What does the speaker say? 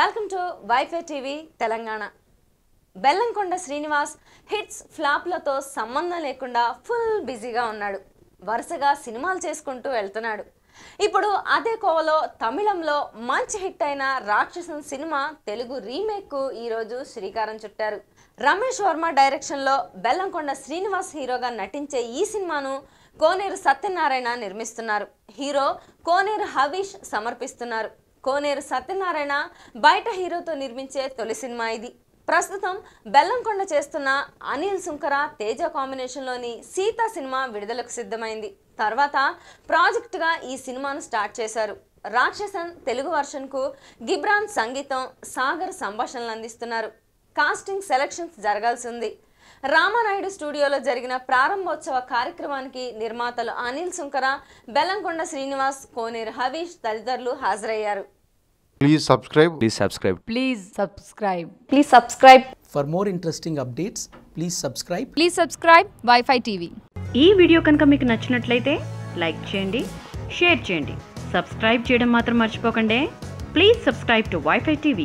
welcome to WiFi TV Telangana Bellamkonda Srinivas hits ఫ్లాప్లతో సంబంధం లేకుండా ఫుల్ బిజీగా ఉన్నాడు వరుసగా సినిమాలు చేసుకుంటూ వెళ్తున్నాడు ఇప్పుడు అదే కోవలో తమిళంలో మంచి హిట్ అయిన రాక్షసం సినిమా తెలుగు రీమేక్కు ఈరోజు శ్రీకారం చుట్టారు రమేష్ వర్మ డైరెక్షన్లో బెల్లంకొండ శ్రీనివాస్ హీరోగా నటించే ఈ సినిమాను కోనేరు సత్యనారాయణ నిర్మిస్తున్నారు హీరో కోనేరు హవీష్ సమర్పిస్తున్నారు కోనేరు సత్యనారాయణ బయట హీరోతో నిర్మించే తొలి సినిమా ఇది ప్రస్తుతం బెల్లంకొండ చేస్తున్న అనిల్ సుంకర తేజ కాంబినేషన్లోని సీత సినిమా విడుదలకు సిద్ధమైంది తర్వాత ప్రాజెక్టుగా ఈ సినిమాను స్టార్ట్ చేశారు రాక్షసన్ తెలుగు వర్షన్కు గిబ్రాన్ సంగీతం సాగర్ సంభాషణలు అందిస్తున్నారు కాస్టింగ్ సెలక్షన్స్ జరగాల్సి ఉంది రామానాయుడు స్టూడియోలో జరిగిన ప్రారంభోత్సవ కార్యక్రమానికి నిర్మాతలు అనిల్ సుంకర బెల్లంకొండ శ్రీనివాస్ కోనేరు హవీష్ తదితరులు హాజరయ్యారు please subscribe please subscribe please subscribe please subscribe for more interesting updates please subscribe please subscribe WiFi TV ఈ వీడియో కనుక మీకు నచ్చినట్లయితే లైక్ చేయండి షేర్ చేయండి సబ్స్క్రైబ్ చేయడం మాత్రం మర్చిపోకండి please subscribe to WiFi TV